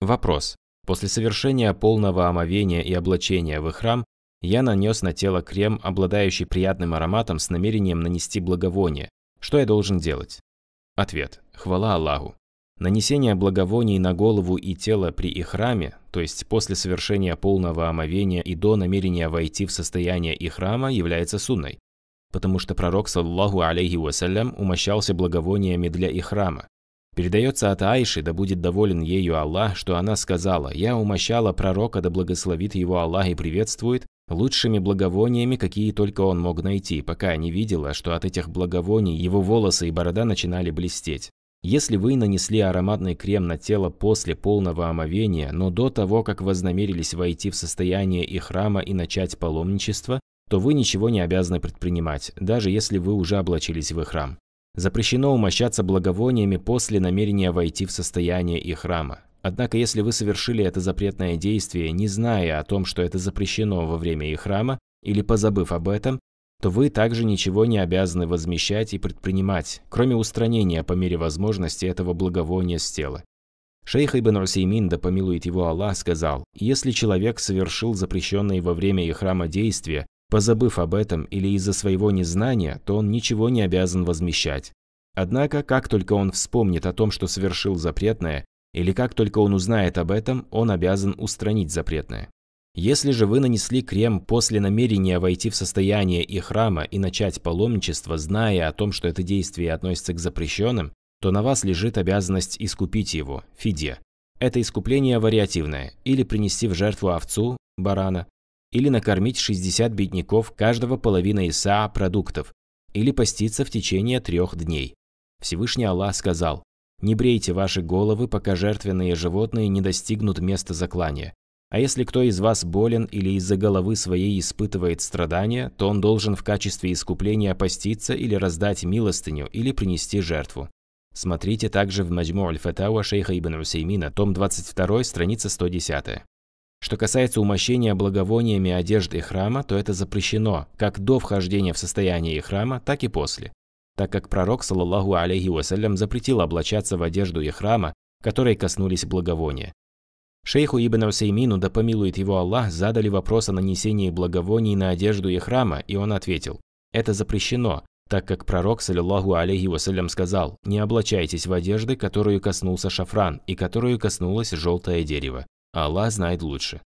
Вопрос. После совершения полного омовения и облачения в храм, я нанес на тело крем, обладающий приятным ароматом с намерением нанести благовоние. Что я должен делать? Ответ. Хвала Аллаху. Нанесение благовоний на голову и тело при ихраме, то есть после совершения полного омовения и до намерения войти в состояние ихрама, является сунной, потому что пророк, саллаху алейхи вассалям, умощался благовониями для ихрама, Передается от Аиши, да будет доволен ею Аллах, что она сказала, «Я умощала пророка, да благословит его Аллах и приветствует, лучшими благовониями, какие только он мог найти, пока не видела, что от этих благовоний его волосы и борода начинали блестеть. Если вы нанесли ароматный крем на тело после полного омовения, но до того, как вознамерились войти в состояние и храма и начать паломничество, то вы ничего не обязаны предпринимать, даже если вы уже облачились в храм. Запрещено умощаться благовониями после намерения войти в состояние их храма. Однако, если вы совершили это запретное действие, не зная о том, что это запрещено во время их храма, или позабыв об этом, то вы также ничего не обязаны возмещать и предпринимать, кроме устранения по мере возможности этого благовония с тела. Шейх Ибн Русеймин, да помилует его Аллах, сказал, «Если человек совершил запрещенные во время их храма действия, Позабыв об этом или из-за своего незнания, то он ничего не обязан возмещать. Однако, как только он вспомнит о том, что совершил запретное, или как только он узнает об этом, он обязан устранить запретное. Если же вы нанесли крем после намерения войти в состояние и храма и начать паломничество, зная о том, что это действие относится к запрещенным, то на вас лежит обязанность искупить его, фиде. Это искупление вариативное, или принести в жертву овцу, барана, или накормить 60 бедняков каждого половина Исаа продуктов, или поститься в течение трех дней. Всевышний Аллах сказал, «Не брейте ваши головы, пока жертвенные животные не достигнут места заклания. А если кто из вас болен или из-за головы своей испытывает страдания, то он должен в качестве искупления поститься или раздать милостыню или принести жертву. Смотрите также в Маджму аль-Фатауа шейха Ибн Усеймина, том 22, страница 110. Что касается умощения благовониями одежды и храма, то это запрещено как до вхождения в состояние и храма, так и после, так как пророк, саллаллаху алейхи вассалям, запретил облачаться в одежду и храма, которой коснулись благовония. Шейху Ибн Усеймину, да помилует его Аллах, задали вопрос о нанесении благовоний на одежду и храма, и он ответил, «Это запрещено, так как пророк, саллиллаху алейхи вассалям, сказал, «Не облачайтесь в одежды, которую коснулся шафран и которую коснулось желтое дерево». Аллах знает лучше.